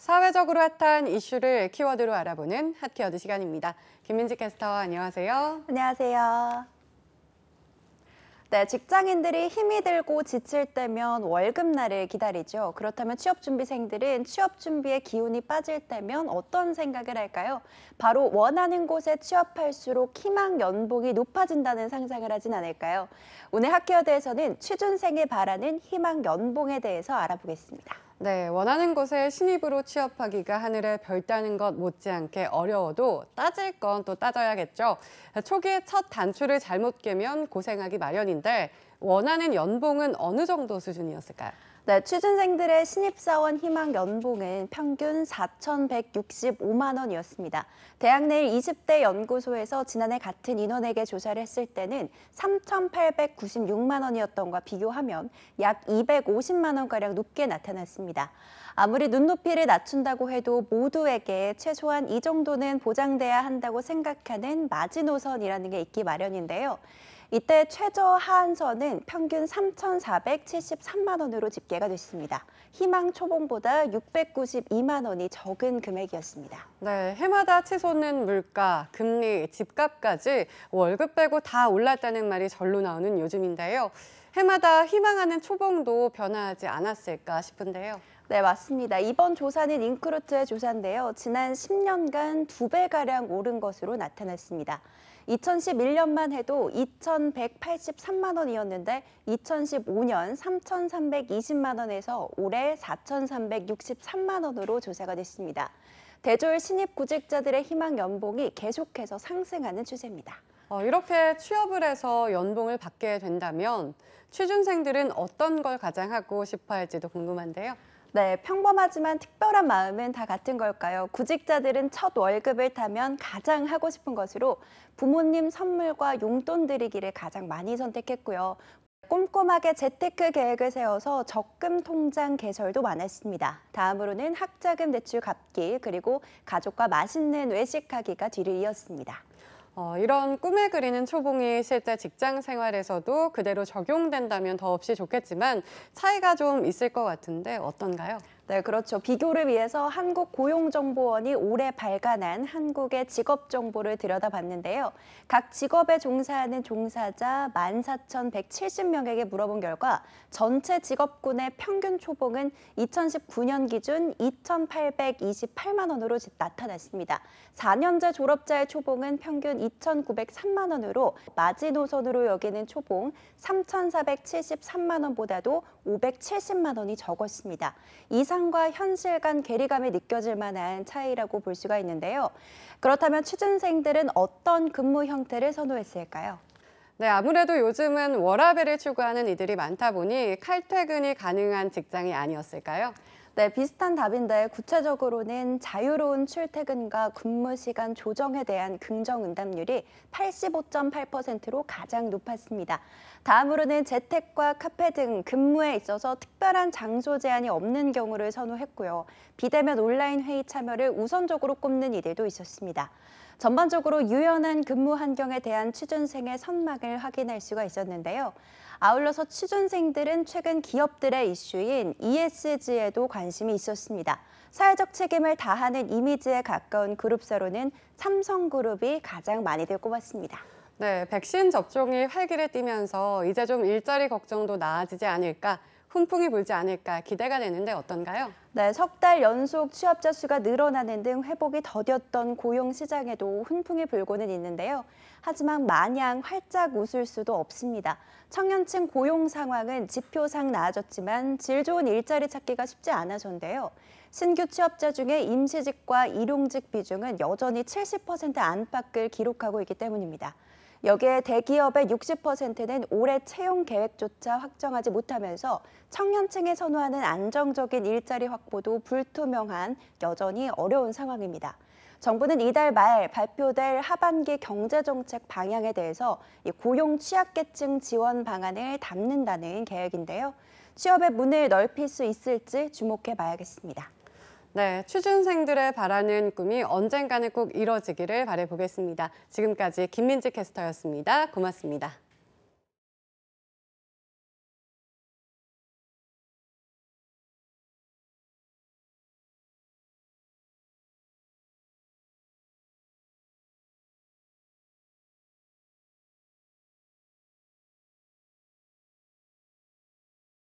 사회적으로 핫한 이슈를 키워드로 알아보는 핫키워드 시간입니다. 김민지 캐스터 안녕하세요. 안녕하세요. 네, 직장인들이 힘이 들고 지칠 때면 월급날을 기다리죠. 그렇다면 취업준비생들은 취업준비에 기운이 빠질 때면 어떤 생각을 할까요? 바로 원하는 곳에 취업할수록 희망 연봉이 높아진다는 상상을 하진 않을까요? 오늘 학기어대에서는 취준생이 바라는 희망 연봉에 대해서 알아보겠습니다. 네, 원하는 곳에 신입으로 취업하기가 하늘의 별 따는 것 못지않게 어려워도 따질 건 또 따져야겠죠. 초기에 첫 단추를 잘못 깨면 고생하기 마련인데 원하는 연봉은 어느 정도 수준이었을까요? 네, 취준생들의 신입사원 희망 연봉은 평균 4,165만 원이었습니다. 대학 내일 20대 연구소에서 지난해 같은 인원에게 조사를 했을 때는 3,896만 원이었던과 비교하면 약 250만 원가량 높게 나타났습니다. 아무리 눈높이를 낮춘다고 해도 모두에게 최소한 이 정도는 보장돼야 한다고 생각하는 마지노선이라는 게 있기 마련인데요. 이때 최저 하한선은 평균 3,473만 원으로 집계가 됐습니다. 희망 초봉보다 692만 원이 적은 금액이었습니다. 네, 해마다 치솟는 물가, 금리, 집값까지 월급 빼고 다 올랐다는 말이 절로 나오는 요즘인데요. 해마다 희망하는 초봉도 변화하지 않았을까 싶은데요. 네, 맞습니다. 이번 조사는 잉크루트의 조사인데요. 지난 10년간 두 배가량 오른 것으로 나타났습니다. 2011년만 해도 2,183만 원이었는데 2015년 3,320만 원에서 올해 4,363만 원으로 조사가 됐습니다. 대졸 신입 구직자들의 희망 연봉이 계속해서 상승하는 추세입니다. 어, 이렇게 취업을 해서 연봉을 받게 된다면 취준생들은 어떤 걸 가장 하고 싶어 할지도 궁금한데요. 네, 평범하지만 특별한 마음은 다 같은 걸까요? 구직자들은 첫 월급을 타면 가장 하고 싶은 것으로 부모님 선물과 용돈 드리기를 가장 많이 선택했고요. 꼼꼼하게 재테크 계획을 세워서 적금 통장 개설도 많았습니다. 다음으로는 학자금 대출 갚기, 그리고 가족과 맛있는 외식하기가 뒤를 이었습니다. 어, 이런 꿈에 그리는 초봉이 실제 직장 생활에서도 그대로 적용된다면 더없이 좋겠지만 차이가 좀 있을 것 같은데 어떤가요? 네, 그렇죠. 비교를 위해서 한국 고용정보원이 올해 발간한 한국의 직업 정보를 들여다봤는데요. 각 직업에 종사하는 종사자 14,170명에게 물어본 결과 전체 직업군의 평균 초봉은 2019년 기준 2,828만 원으로 나타났습니다. 4년제 졸업자의 초봉은 평균 2,903만 원으로 마지노선으로 여기는 초봉 3,473만 원보다도 570만 원이 적었습니다. 이상 상상과 현실 간 괴리감이 느껴질 만한 차이라고 볼 수가 있는데요. 그렇다면 취준생들은 어떤 근무 형태를 선호했을까요? 네, 아무래도 요즘은 워라밸을 추구하는 이들이 많다 보니 칼퇴근이 가능한 직장이 아니었을까요? 네, 비슷한 답인데 구체적으로는 자유로운 출퇴근과 근무 시간 조정에 대한 긍정 응답률이 85.8%로 가장 높았습니다. 다음으로는 재택과 카페 등 근무에 있어서 특별한 장소 제한이 없는 경우를 선호했고요. 비대면 온라인 회의 참여를 우선적으로 꼽는 이들도 있었습니다. 전반적으로 유연한 근무 환경에 대한 취준생의 선망을 확인할 수가 있었는데요. 아울러서 취준생들은 최근 기업들의 이슈인 ESG에도 관심이 있었습니다. 사회적 책임을 다하는 이미지에 가까운 그룹사로는 삼성그룹이 가장 많이들 꼽았습니다. 네, 백신 접종이 활기를 띠면서 이제 좀 일자리 걱정도 나아지지 않을까 훈풍이 불지 않을까 기대가 되는데 어떤가요? 네, 석달 연속 취업자 수가 늘어나는 등 회복이 더뎠던 고용 시장에도 훈풍이 불고는 있는데요. 하지만 마냥 활짝 웃을 수도 없습니다. 청년층 고용 상황은 지표상 나아졌지만 질 좋은 일자리 찾기가 쉽지 않아졌는데요. 신규 취업자 중에 임시직과 일용직 비중은 여전히 70% 안팎을 기록하고 있기 때문입니다. 여기에 대기업의 60%는 올해 채용 계획조차 확정하지 못하면서 청년층에 선호하는 안정적인 일자리 확보도 불투명한 여전히 어려운 상황입니다. 정부는 이달 말 발표될 하반기 경제정책 방향에 대해서 고용 취약계층 지원 방안을 담는다는 계획인데요. 취업의 문을 넓힐 수 있을지 주목해 봐야겠습니다. 네, 취준생들의 바라는 꿈이 언젠가는 꼭 이뤄지기를 바라보겠습니다 지금까지 김민지 캐스터였습니다. 고맙습니다.